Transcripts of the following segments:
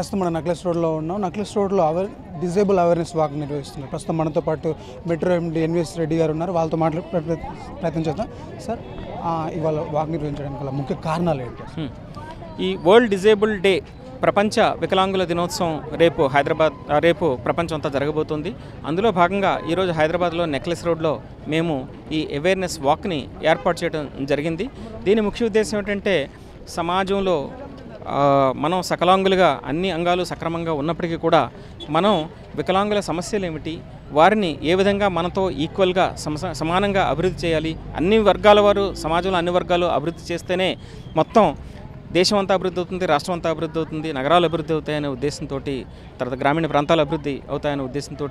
ప్రస్తుతం మనం నక్లెస్ రోడ్లో ఉన్నాం నక్లెస్ రోడ్లో అవేర్ డిజేబుల్ అవేర్నెస్ వాక్ నిర్వహిస్తున్నారు ప్రస్తుతం మనతో పాటు మెట్రో ఎండి ఎన్విఎస్ రెడ్డి గారు ఉన్నారు వాళ్ళతో మాట్లాడే ప్రయత్నం చేద్దాం సార్ ఇవాళ వాక్ నిర్వహించడానికి గల ముఖ్య కారణాలు ఏంటి ఈ వరల్డ్ డిజేబుల్ డే ప్రపంచ వికలాంగుల దినోత్సవం రేపు హైదరాబాద్ రేపు ప్రపంచం అంతా జరగబోతుంది అందులో భాగంగా ఈరోజు హైదరాబాద్లో నెక్లెస్ రోడ్లో మేము ఈ అవేర్నెస్ వాక్ని ఏర్పాటు చేయడం జరిగింది దీని ముఖ్య ఉద్దేశం ఏంటంటే సమాజంలో మనం సకలాంగులుగా అన్ని అంగాలు సక్రమంగా ఉన్నప్పటికీ కూడా మనం వికలాంగుల సమస్యలు ఏమిటి వారిని ఏ విధంగా మనతో ఈక్వల్గా సమానంగా అభివృద్ధి చేయాలి అన్ని వర్గాల వారు సమాజంలో అన్ని వర్గాలు అభివృద్ధి చేస్తేనే మొత్తం దేశం అంతా అభివృద్ధి అవుతుంది రాష్ట్రం అంతా అభివృద్ధి అవుతుంది నగరాలు అభివృద్ధి అవుతాయనే ఉద్దేశంతో తర్వాత గ్రామీణ ప్రాంతాలు అభివృద్ధి అవుతాయనే ఉద్దేశంతో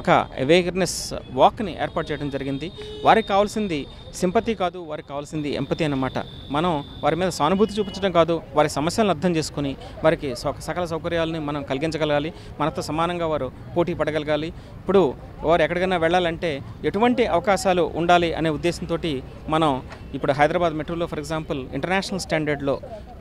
ఒక అవేర్నెస్ వాక్ని ఏర్పాటు చేయడం జరిగింది వారికి కావాల్సింది సింపతి కాదు వారికి కావాల్సింది ఎంపతి అన్నమాట మనం వారి మీద సానుభూతి చూపించడం కాదు వారి సమస్యలను అర్థం చేసుకుని వారికి సకల సౌకర్యాలని మనం కలిగించగలగాలి మనతో సమానంగా వారు పోటీ పడగలగాలి ఇప్పుడు వారు ఎక్కడికైనా వెళ్ళాలంటే ఎటువంటి అవకాశాలు ఉండాలి అనే ఉద్దేశంతో మనం ఇప్పుడు హైదరాబాద్ మెట్రోలో ఫర్ ఎగ్జాంపుల్ ఇంటర్నేషనల్ స్టాండర్డ్లో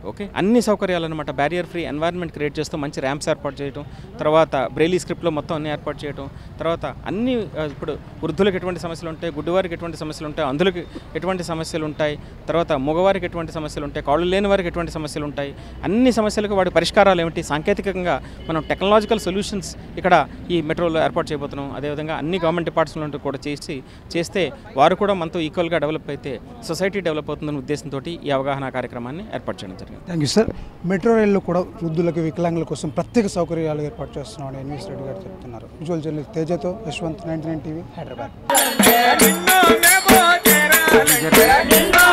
ఓకే అన్ని సౌకర్యాలు అనమాట బ్యారియర్ ఫ్రీ ఎన్వైర్న్మెంట్ క్రియేట్ చేస్తూ మంచి ర్యాంప్స్ ఏర్పాటు చేయడం తర్వాత బ్రెయిలీ స్క్రిప్ట్లో మొత్తం అన్ని ఏర్పాటు చేయడం తర్వాత అన్ని ఇప్పుడు వృద్ధులకు ఎటువంటి సమస్యలు ఉంటాయి గుడ్డివారికి ఎటువంటి సమస్యలు ఉంటాయి అందులోకి ఎటువంటి సమస్యలు ఉంటాయి తర్వాత మగవారికి ఎటువంటి సమస్యలు ఉంటాయి కాళ్ళు లేని వారికి ఎటువంటి సమస్యలు ఉంటాయి అన్ని సమస్యలకు వాడి పరిష్కారాలు ఏమిటి సాంకేతికంగా మనం టెక్నాలజికల్ సొల్యూషన్స్ ఇక్కడ ఈ మెట్రోలో ఏర్పాటు చేయబోతున్నాం అదేవిధంగా అన్ని గవర్నమెంట్ డిపార్ట్మెంట్ కూడా చేసి చేస్తే వారు కూడా మనతో ఈక్వల్గా డెవలప్ అయితే సొసైటీ డెవలప్ అవుతుందనే ఉద్దేశంతో ఈ అవగాహన కార్యక్రమాన్ని ఏర్పాటు చేయడం జరిగింది థ్యాంక్ యూ సార్ మెట్రో రైల్లో కూడా వృద్ధులకు వికలాంగుల కోసం ప్రత్యేక సౌకర్యాలు ఏర్పాటు చేస్తున్నామని ఎన్వీఎస్ రెడ్డి గారు చెప్తున్నారు విజువల్ జర్నలిస్ట్ తేజతో Yashwant ninety nine TV Hyderabad